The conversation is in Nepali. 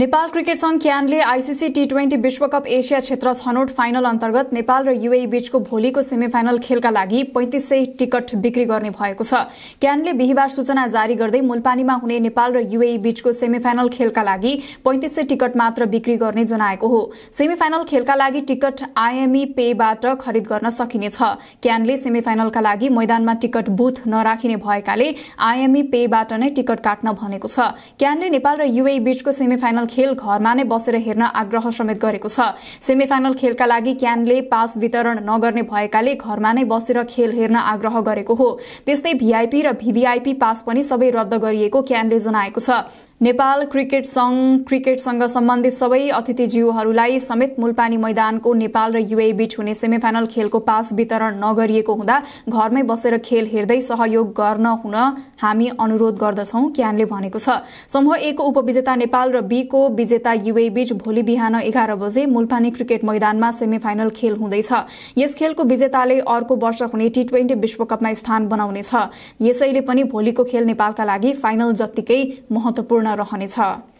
नेपाल क्रिकेट संघ क्यानले आइसिसी टी ट्वेन्टी विश्वकप एसिया क्षेत्र छनौट फाइनल अन्तर्गत नेपाल र युए बीचको भोलिको सेमिफाइनल खेलका लागि पैंतिस सय टिकट बिक्री गर्ने भएको छ क्यानले बिहिबार सूचना जारी गर्दै मुलपानीमा हुने नेपाल र युए बीचको सेमिफाइनल खेलका लागि पैंतिस सय टिकट मात्र बिक्री गर्ने जनाएको हो सेमिफाइनल खेलका लागि टिकट आइएमई पेबाट खरिद गर्न सकिनेछ क्यानले सेमिफाइनलका लागि मैदानमा टिकट बुथ नराखिने भएकाले आईएमई पेबाट नै टिकट काट्न भनेको छ क्यानले नेपाल र युए बीचको सेमिफाइनल सेमिफाइनल खेल घरमा नै बसेर हेर्न आग्रह समेत गरेको छ सेमिफाइनल खेलका लागि क्यानले पास वितरण नगर्ने भएकाले घरमा नै बसेर खेल हेर्न आग्रह गरेको हो त्यस्तै भिआइपी र भीभीआईपी पास पनि सबै रद्द गरिएको क्यानले जनाएको छ नेपाल क्रिकेट संघ क्रिकेटसँग सम्बन्धित सबै अतिथिजीवहरूलाई समेत मुलपानी मैदानको नेपाल र युए बीच हुने सेमिफाइनल खेलको पास वितरण नगरिएको हुँदा घरमै बसेर खेल हेर्दै सहयोग गर्न हुन हामी अनुरोध गर्दछौं क्यानले भनेको छ समूह ए उपविजेता नेपाल र बी को विजेता बीच भोलि बिहान एघार बजे मुलपानी क्रिकेट मैदानमा फाइनल खेल हुँदैछ यस खेलको विजेताले अर्को वर्ष हुने टी ट्वेन्टी विश्वकपमा स्थान बनाउनेछ यसैले पनि भोलिको खेल नेपालका लागि फाइनल जत्तिकै महत्वपूर्ण रहनेछ